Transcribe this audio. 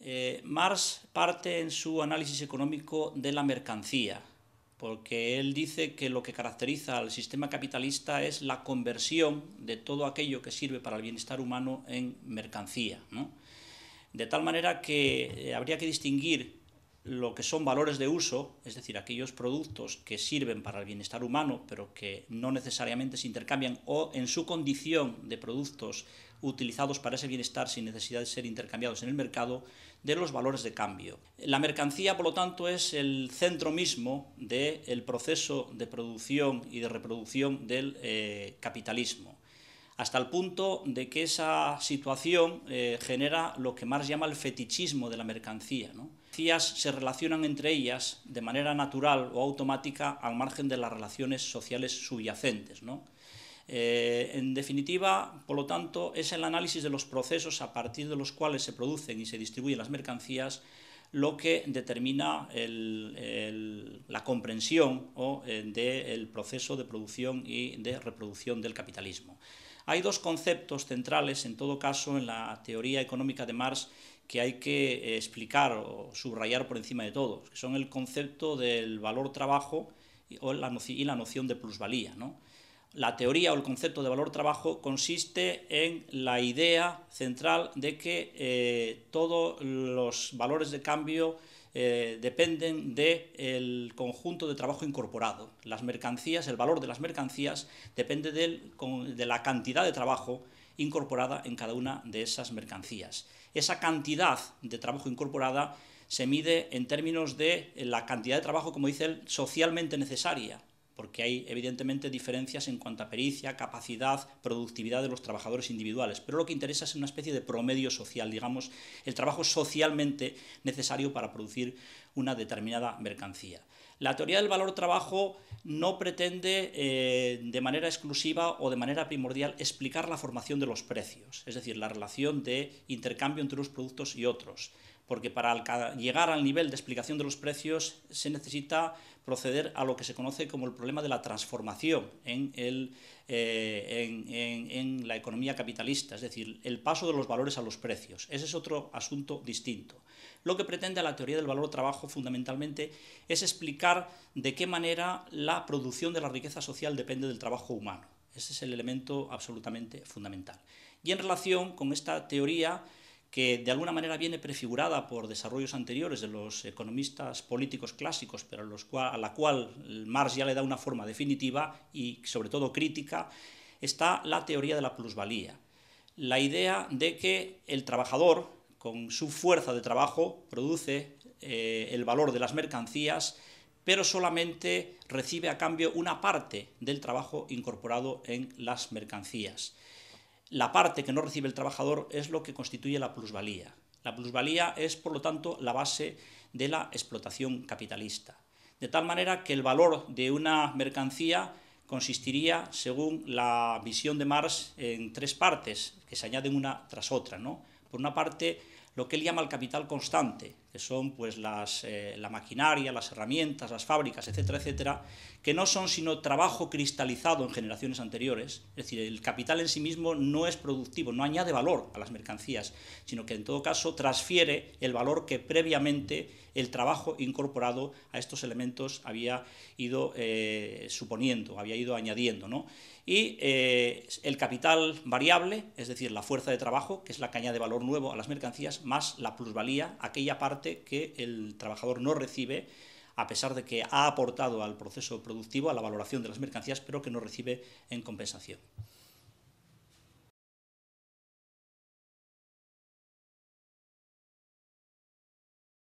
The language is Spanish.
Eh, Marx parte en su análisis económico de la mercancía, porque él dice que lo que caracteriza al sistema capitalista es la conversión de todo aquello que sirve para el bienestar humano en mercancía. De tal manera que eh, habría que distinguir lo que son valores de uso, es decir, aquellos productos que sirven para el bienestar humano, pero que no necesariamente se intercambian, o en su condición de productos utilizados para ese bienestar sin necesidad de ser intercambiados en el mercado, de los valores de cambio. La mercancía, por lo tanto, es el centro mismo del proceso de producción y de reproducción del eh, capitalismo hasta el punto de que esa situación eh, genera lo que Marx llama el fetichismo de la mercancía. Las mercancías se relacionan entre ellas de manera natural o automática al margen de las relaciones sociales subyacentes. Eh, en definitiva, por lo tanto, es el análisis de los procesos a partir de los cuales se producen y se distribuyen las mercancías lo que determina la comprensión eh, del proceso de producción y de reproducción del capitalismo. Hay dos conceptos centrales, en todo caso, en la teoría económica de Marx que hay que eh, explicar o subrayar por encima de todos, que son el concepto del valor trabajo y la noción de plusvalía. La teoría o el concepto de valor trabajo consiste en la idea central de que eh, todos los valores de cambio eh, dependen del conjunto de trabajo incorporado. Las mercancías, el valor de las mercancías depende de la cantidad de trabajo incorporada en cada una de esas mercancías. Esa cantidad de trabajo incorporada se mide en términos de la cantidad de trabajo, como dice él, socialmente necesaria, porque hay evidentemente diferencias en cuanto a pericia, capacidad, productividad de los trabajadores individuales, pero lo que interesa es una especie de promedio social, digamos, el trabajo socialmente necesario para producir una determinada mercancía. La teoría del valor trabajo no pretende eh, de manera exclusiva o de manera primordial explicar la formación de los precios, es decir, la relación de intercambio entre unos productos y otros porque para llegar al nivel de explicación de los precios se necesita proceder a lo que se conoce como el problema de la transformación eh, en, la economía capitalista, es decir, el paso de los valores a los precios. Ese es otro asunto distinto. Lo que pretende la teoría del valor-trabajo fundamentalmente es explicar de qué manera la producción de la riqueza social depende del trabajo humano. Ese es el elemento absolutamente fundamental. Y en relación con esta teoría, que de alguna manera viene prefigurada por desarrollos anteriores de los economistas políticos clásicos, pero a, la cual Marx ya le da una forma definitiva y sobre todo crítica, está la teoría de la plusvalía. La idea de que el trabajador, con su fuerza de trabajo, produce eh, el valor de las mercancías, pero solamente recibe a cambio una parte del trabajo incorporado en las mercancías la parte que no recibe el trabajador es lo que constituye la plusvalía. La plusvalía es, por lo tanto, la base de la explotación capitalista. De tal manera que el valor de una mercancía consistiría, según la visión de Marx, en tres partes, que se añaden una tras otra. ¿no? Por una parte, lo que él llama el capital constante, que son pues eh, la maquinaria, las herramientas, las fábricas, etcétera, etcétera, que no son sino trabajo cristalizado en generaciones anteriores, es decir, el capital en sí mismo no es productivo, no añade valor a las mercancías, sino que en todo caso transfiere el valor que previamente el trabajo incorporado a estos elementos había ido eh, suponiendo, había ido añadiendo, ¿no? y eh, el capital variable, es decir, la fuerza de trabajo, que es la que añade valor nuevo a las mercancías, más la plusvalía, aquella parte que el trabajador no recibe a pesar de que ha aportado al proceso productivo, a la valoración de las mercancías, pero que no recibe en compensación.